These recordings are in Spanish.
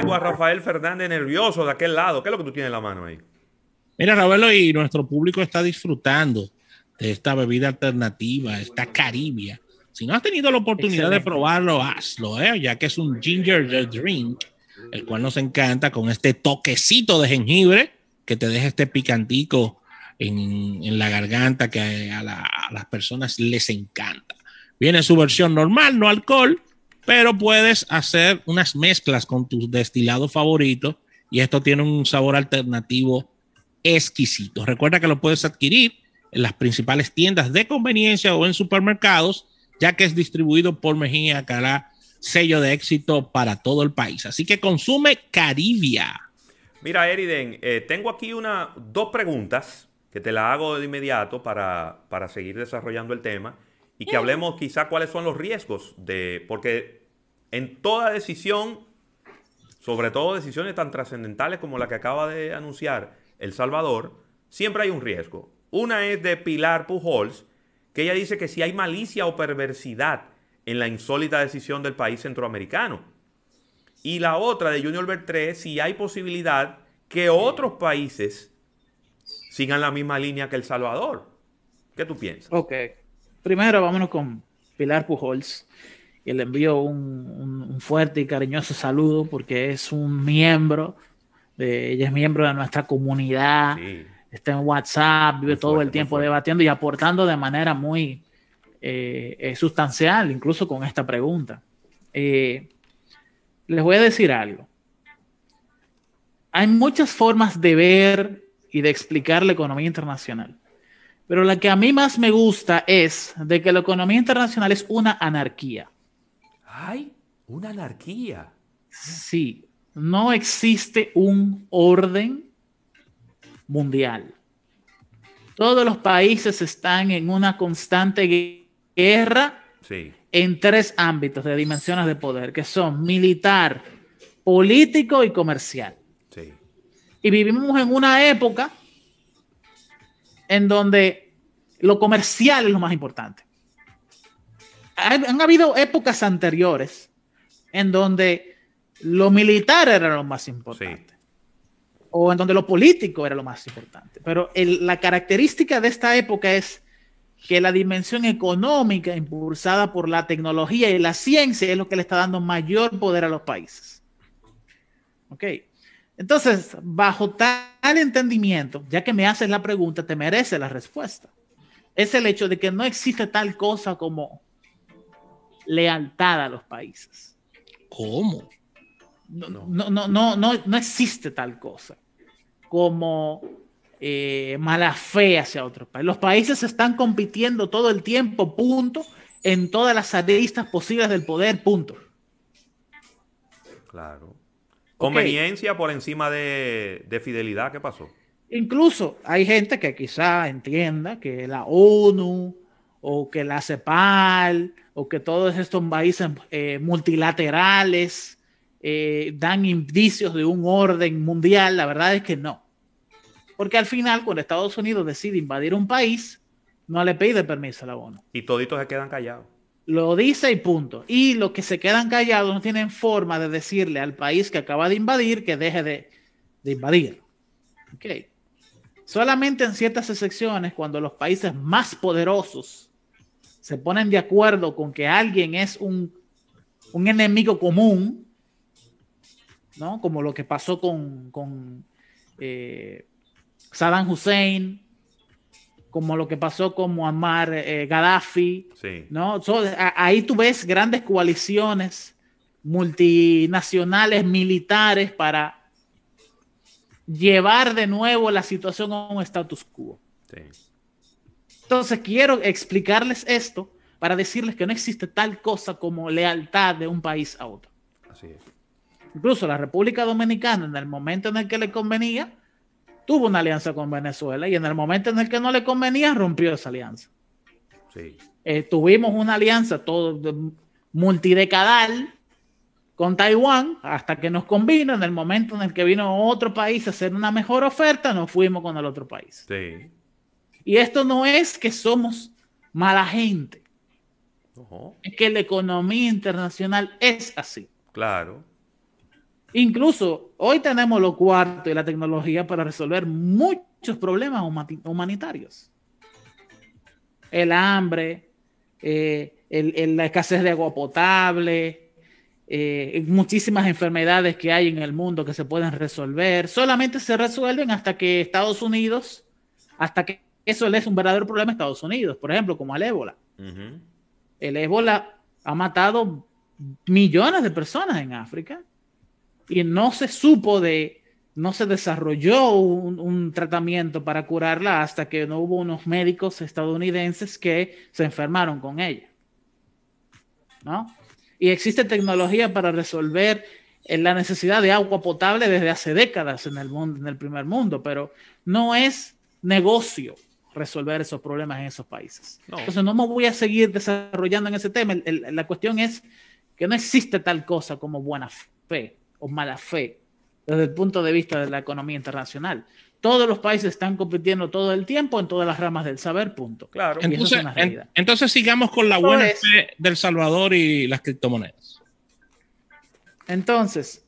tengo a Rafael Fernández nervioso de aquel lado. ¿Qué es lo que tú tienes en la mano ahí? Mira, Raúl, y nuestro público está disfrutando de esta bebida alternativa, esta caribia. Si no has tenido la oportunidad de probarlo, hazlo, ¿eh? ya que es un ginger drink, el cual nos encanta con este toquecito de jengibre que te deja este picantico en, la garganta que a las personas les encanta. Viene su versión normal, no alcohol, pero puedes hacer unas mezclas con tus destilados favoritos y esto tiene un sabor alternativo exquisito. Recuerda que lo puedes adquirir en las principales tiendas de conveniencia o en supermercados, ya que es distribuido por Mejía Cará, sello de éxito para todo el país. Así que consume Caribia. Mira, Eriden, eh, tengo aquí una, dos preguntas que te las hago de inmediato para, para seguir desarrollando el tema y que mm. hablemos quizá cuáles son los riesgos de, porque en toda decisión, sobre todo decisiones tan trascendentales como la que acaba de anunciar El Salvador, siempre hay un riesgo. Una es de Pilar Pujols, que ella dice que si hay malicia o perversidad en la insólita decisión del país centroamericano. Y la otra de Junior Bertré, si hay posibilidad que otros países sigan la misma línea que El Salvador. ¿Qué tú piensas? Ok. Primero, vámonos con Pilar Pujols y le envío un, fuerte y cariñoso saludo porque es un miembro, de, ella es miembro de nuestra comunidad, está en WhatsApp, vive todo el tiempo debatiendo y aportando de manera muy eh, eh, sustancial, incluso con esta pregunta. Eh, les voy a decir algo. Hay muchas formas de ver y de explicar la economía internacional. Pero la que a mí más me gusta es de que la economía internacional es una anarquía hay una anarquía. Sí, no existe un orden mundial. Todos los países están en una constante guerra sí. en tres ámbitos de dimensiones de poder, que son militar, político y comercial. Y vivimos en una época en donde lo comercial es lo más importante han, habido épocas anteriores en donde lo militar era lo más importante. O en donde lo político era lo más importante. Pero la característica de esta época es que la dimensión económica impulsada por la tecnología y la ciencia es lo que le está dando mayor poder a los países. ¿Ok? Entonces, bajo tal entendimiento, ya que me haces la pregunta, te merece la respuesta. Es el hecho de que no existe tal cosa como lealtad a los países. ¿Cómo? No, no, no, no, no, no existe tal cosa como eh, mala fe hacia otros países. Los países están compitiendo todo el tiempo, punto, en todas las aristas posibles del poder, punto. Claro. Conveniencia por encima de, de fidelidad, ¿qué pasó? Incluso hay gente que quizá entienda que la ONU, o que la CEPAL, o que todos estos países eh, multilaterales eh, dan indicios de un orden mundial, la verdad es que no. Porque al final, cuando Estados Unidos decide invadir un país, no le pide permiso a la ONU. Y toditos se quedan callados. Lo dice y punto. Y los que se quedan callados no tienen forma de decirle al país que acaba de invadir que deje de, de invadir. Okay. Solamente en ciertas excepciones, cuando los países más poderosos se ponen de acuerdo con que alguien es un, enemigo común, ¿no? Como lo que pasó con, eh, Saddam Hussein, como lo que pasó con Muammar eh, Gaddafi, ¿no? ahí tú ves grandes coaliciones multinacionales militares para llevar de nuevo la situación a un status quo. Sí. Entonces quiero explicarles esto para decirles que no existe tal cosa como lealtad de un país a otro. Así es. Incluso la República Dominicana, en el momento en el que le convenía, tuvo una alianza con Venezuela y en el momento en el que no le convenía, rompió esa alianza. Sí. Eh, tuvimos una alianza todo multidecadal con Taiwán hasta que nos convino. En el momento en el que vino otro país a hacer una mejor oferta, nos fuimos con el otro país. Sí. Y esto no es que somos mala gente. Es que la economía internacional es así. Claro. Incluso hoy tenemos lo cuarto y la tecnología para resolver muchos problemas humanitarios. El hambre, eh, la escasez de agua potable, eh, muchísimas enfermedades que hay en el mundo que se pueden resolver. Solamente se resuelven hasta que Estados Unidos, hasta que eso es un verdadero problema en Estados Unidos, por ejemplo, como el ébola. El ébola ha matado millones de personas en África y no se supo de, no se desarrolló un, tratamiento para curarla hasta que no hubo unos médicos estadounidenses que se enfermaron con ella. Y existe tecnología para resolver eh, la necesidad de agua potable desde hace décadas en el mundo, en el primer mundo, pero no es negocio resolver esos problemas en esos países. No. Entonces no me voy a seguir desarrollando en ese tema. la cuestión es que no existe tal cosa como buena fe o mala fe desde el punto de vista de la economía internacional. Todos los países están compitiendo todo el tiempo en todas las ramas del saber, punto. Claro. entonces, sigamos con la buena fe del Salvador y las criptomonedas. Entonces,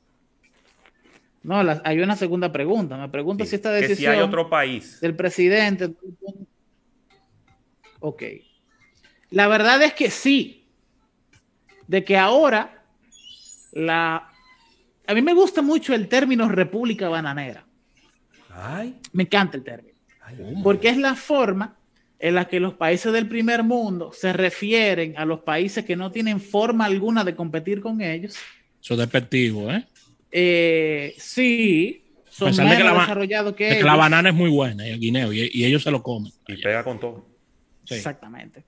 no, hay una segunda pregunta. Me pregunto si esta decisión. si hay otro país. Del presidente. Ok. La verdad es que sí. De que ahora la. A mí me gusta mucho el término república bananera. Ay. Me encanta el término. Oh. porque es la forma en la que los países del primer mundo se refieren a los países que no tienen forma alguna de competir con ellos. Eso es despectivo, ¿eh? Eh, sí, son que la, desarrollados que, la banana es muy buena, el guineo, y, ellos se lo comen. Y pega con todo. Exactamente.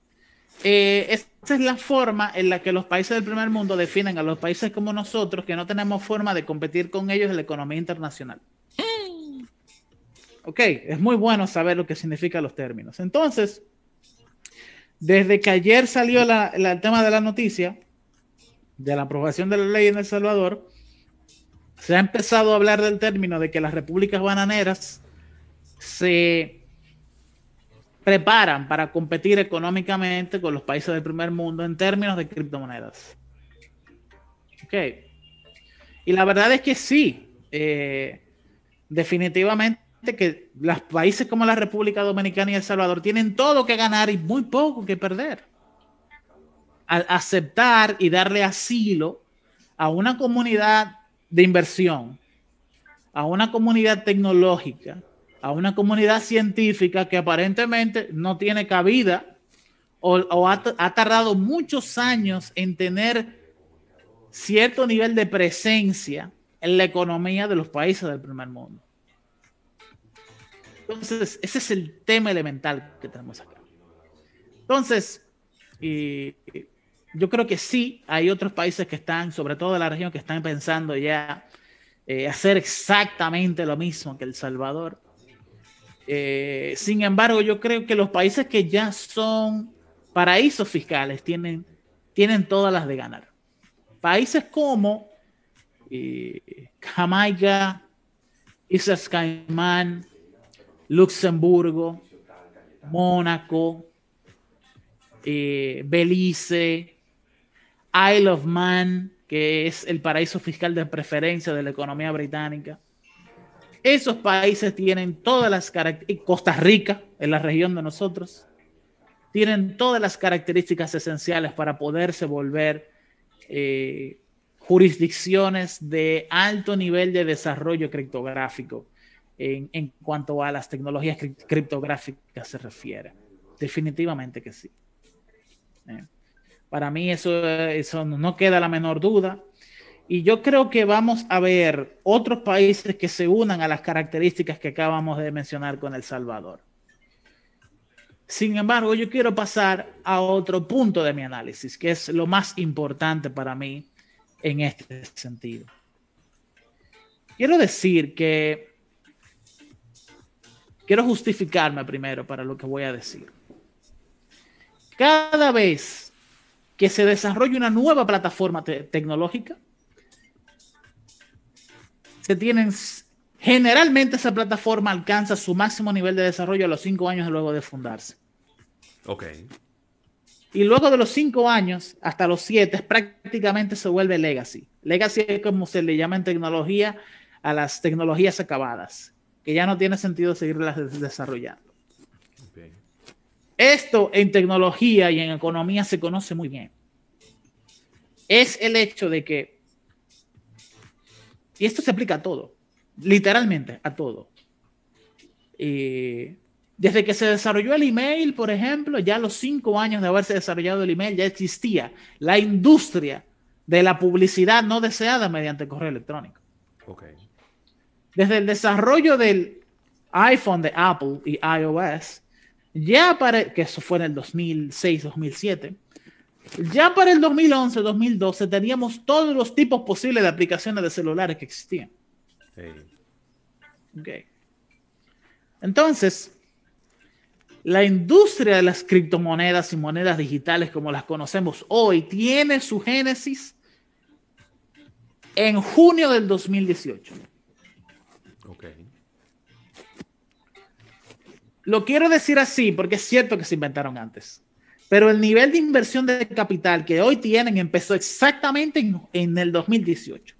Eh, esa es la forma en la que los países del primer mundo definen a los países como nosotros que no tenemos forma de competir con ellos en la economía internacional. Ok, es muy bueno saber lo que significan los términos. Entonces, desde que ayer salió el tema de la noticia de la aprobación de la ley en El Salvador, se ha empezado a hablar del término de que las repúblicas bananeras se preparan para competir económicamente con los países del primer mundo en términos de criptomonedas. Ok. Y la verdad es que sí, eh, definitivamente que los países como la República Dominicana y El Salvador tienen todo que ganar y muy poco que perder. aceptar y darle asilo a una comunidad de inversión a una comunidad tecnológica, a una comunidad científica que aparentemente no tiene cabida o, ha, tardado muchos años en tener cierto nivel de presencia en la economía de los países del primer mundo. Entonces, ese es el tema elemental que tenemos acá. Entonces, y yo creo que sí hay otros países que están, sobre todo de la región, que están pensando ya eh, hacer exactamente lo mismo que El Salvador. Eh, sin embargo, yo creo que los países que ya son paraísos fiscales tienen, tienen todas las de ganar. Países como eh, Jamaica, Islas Caimán, Luxemburgo, Mónaco, Belice, Isle of Man, que es el paraíso fiscal de preferencia de la economía británica. Esos países tienen todas las características, Costa Rica, en la región de nosotros, tienen todas las características esenciales para poderse volver eh, jurisdicciones de alto nivel de desarrollo criptográfico en, cuanto a las tecnologías criptográficas se refiere. Definitivamente que sí. Eh. Para mí eso, no queda la menor duda. Y yo creo que vamos a ver otros países que se unan a las características que acabamos de mencionar con El Salvador. Sin embargo, yo quiero pasar a otro punto de mi análisis, que es lo más importante para mí en este sentido. Quiero decir que quiero justificarme primero para lo que voy a decir. Cada vez que se desarrolle una nueva plataforma tecnológica. Se tienen, generalmente esa plataforma alcanza su máximo nivel de desarrollo a los cinco años luego de fundarse. Ok. Y luego de los cinco años hasta los siete prácticamente se vuelve legacy. Legacy es como se le llama en tecnología a las tecnologías acabadas, que ya no tiene sentido seguirlas desarrollando. Esto en tecnología y en economía se conoce muy bien. Es el hecho de que, y esto se aplica a todo, literalmente a todo. desde que se desarrolló el email, por ejemplo, ya a los cinco años de haberse desarrollado el email, ya existía la industria de la publicidad no deseada mediante correo electrónico. Desde el desarrollo del iPhone de Apple y iOS, ya para, que eso fue en el 2006, 2007, ya para el 2011, 2012 teníamos todos los tipos posibles de aplicaciones de celulares que existían. Okay. Entonces, la industria de las criptomonedas y monedas digitales como las conocemos hoy tiene su génesis en junio del 2018. Lo quiero decir así porque es cierto que se inventaron antes, pero el nivel de inversión de capital que hoy tienen empezó exactamente en, el 2018.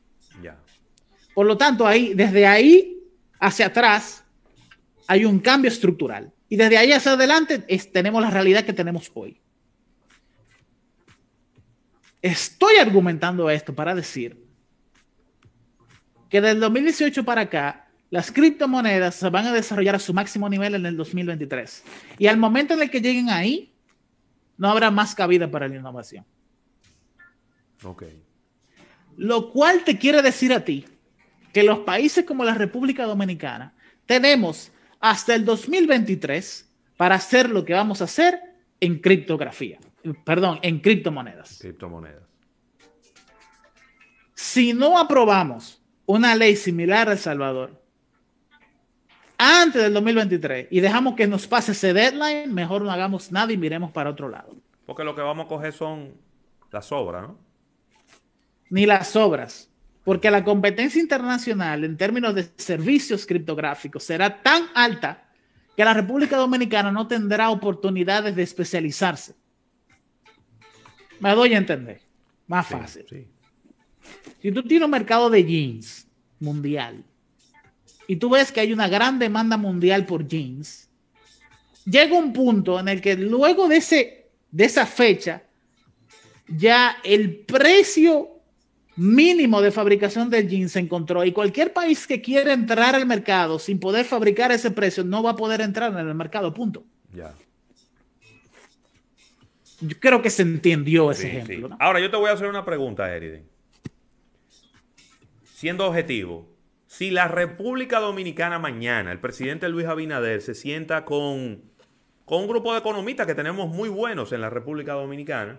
Por lo tanto, ahí, desde ahí hacia atrás hay un cambio estructural. Y desde ahí hacia adelante tenemos la realidad que tenemos hoy. Estoy argumentando esto para decir que del 2018 para acá las criptomonedas se van a desarrollar a su máximo nivel en el 2023. Y al momento en el que lleguen ahí, no habrá más cabida para la innovación. Ok. Lo cual te quiere decir a ti que los países como la República Dominicana tenemos hasta el 2023 para hacer lo que vamos a hacer en criptografía, perdón, en criptomonedas. Criptomonedas. Si no aprobamos una ley similar a El Salvador, antes del 2023 y dejamos que nos pase ese deadline, mejor no hagamos nada y miremos para otro lado. Porque lo que vamos a coger son las obras, ¿no? Ni las obras. Porque la competencia internacional en términos de servicios criptográficos será tan alta que la República Dominicana no tendrá oportunidades de especializarse. Me doy a entender. Más fácil. Si tú tienes un mercado de jeans mundial, y tú ves que hay una gran demanda mundial por jeans, llega un punto en el que luego de, ese, de esa fecha, ya el precio mínimo de fabricación del jeans se encontró y cualquier país que quiera entrar al mercado sin poder fabricar ese precio no va a poder entrar en el mercado, punto. Ya. Yo creo que se entendió ese ejemplo. Ahora yo te voy a hacer una pregunta, Eriden. Siendo objetivo, si la República Dominicana mañana, el presidente Luis Abinader se sienta con, un grupo de economistas que tenemos muy buenos en la República Dominicana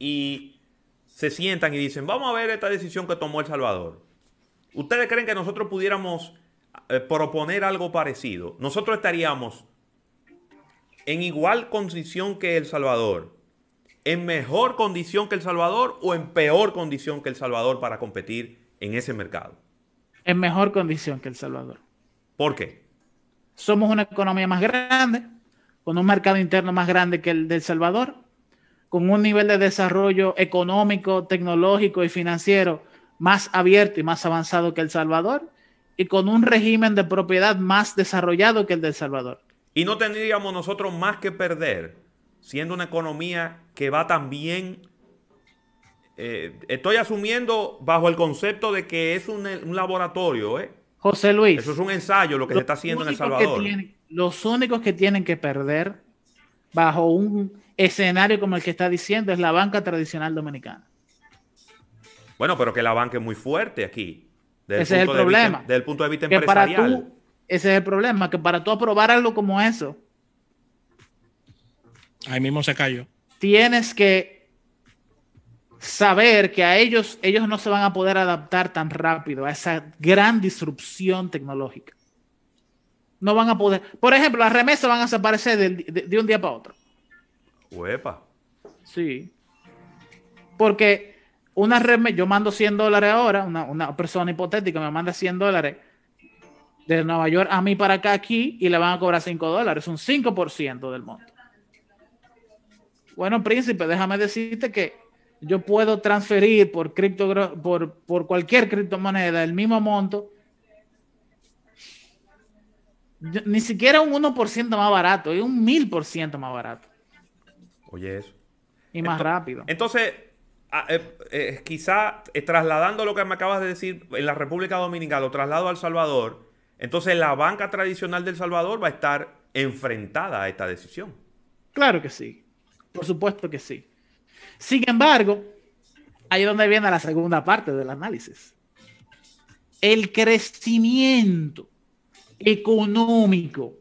y se sientan y dicen, vamos a ver esta decisión que tomó El Salvador. ¿Ustedes creen que nosotros pudiéramos eh, proponer algo parecido? Nosotros estaríamos en igual condición que El Salvador, en mejor condición que El Salvador o en peor condición que El Salvador para competir en ese mercado. En mejor condición que El Salvador. ¿Por qué? Somos una economía más grande, con un mercado interno más grande que el de El Salvador, con un nivel de desarrollo económico, tecnológico y financiero más abierto y más avanzado que El Salvador y con un régimen de propiedad más desarrollado que el de El Salvador. Y no tendríamos nosotros más que perder siendo una economía que va tan bien eh, estoy asumiendo bajo el concepto de que es un, laboratorio, ¿eh? José Luis. Eso es un ensayo lo que se está haciendo en El Salvador. los únicos que tienen que perder bajo un escenario como el que está diciendo es la banca tradicional dominicana. Bueno, pero que la banca es muy fuerte aquí. Ese es el problema. Vista, desde el punto de vista empresarial. ese es el problema, que para tú aprobar algo como eso. Ahí mismo se cayó. Tienes que saber que a ellos, ellos no se van a poder adaptar tan rápido a esa gran disrupción tecnológica. No van a poder. Por ejemplo, las remesas van a desaparecer de, un día para otro. Huepa. Sí. Porque una remesa, yo mando 100 dólares ahora, una, una, persona hipotética me manda 100 dólares de Nueva York a mí para acá aquí y le van a cobrar 5 dólares, un 5% del monto. Bueno, príncipe, déjame decirte que yo puedo transferir por, cripto, por, por cualquier criptomoneda el mismo monto, ni siquiera un 1% más barato, es un 1000% más barato. Oye, eso. Y más rápido. Entonces, quizás ah, eh, eh, quizá eh, trasladando lo que me acabas de decir en la República Dominicana, lo traslado al Salvador, entonces la banca tradicional del Salvador va a estar enfrentada a esta decisión. Claro que sí, por supuesto que sí. Sin embargo, ahí es donde viene la segunda parte del análisis. El crecimiento económico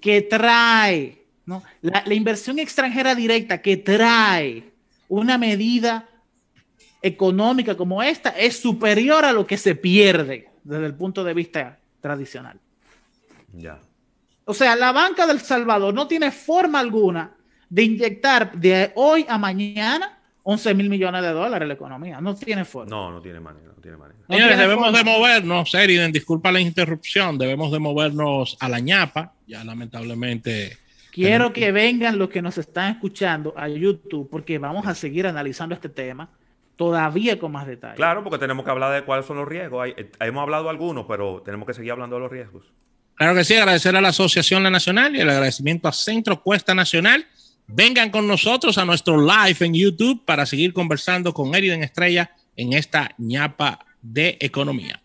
que trae, la, inversión extranjera directa que trae una medida económica como esta es superior a lo que se pierde desde el punto de vista tradicional. O sea, la banca del Salvador no tiene forma alguna de inyectar de hoy a mañana 11 mil millones de dólares la economía. No tiene forma. No, no tiene manera. No tiene manera. Señores, debemos de movernos, Eriden, disculpa la interrupción, debemos de movernos a la ñapa. Ya lamentablemente. Quiero que vengan los que nos están escuchando a YouTube porque vamos a seguir analizando este tema todavía con más detalle. Claro, porque tenemos que hablar de cuáles son los riesgos. Eh, hemos hablado algunos, pero tenemos que seguir hablando de los riesgos. Claro que sí, agradecer a la Asociación La Nacional y el agradecimiento a Centro Cuesta Nacional Vengan con nosotros a nuestro live en YouTube para seguir conversando con Eriden Estrella en esta ñapa de economía.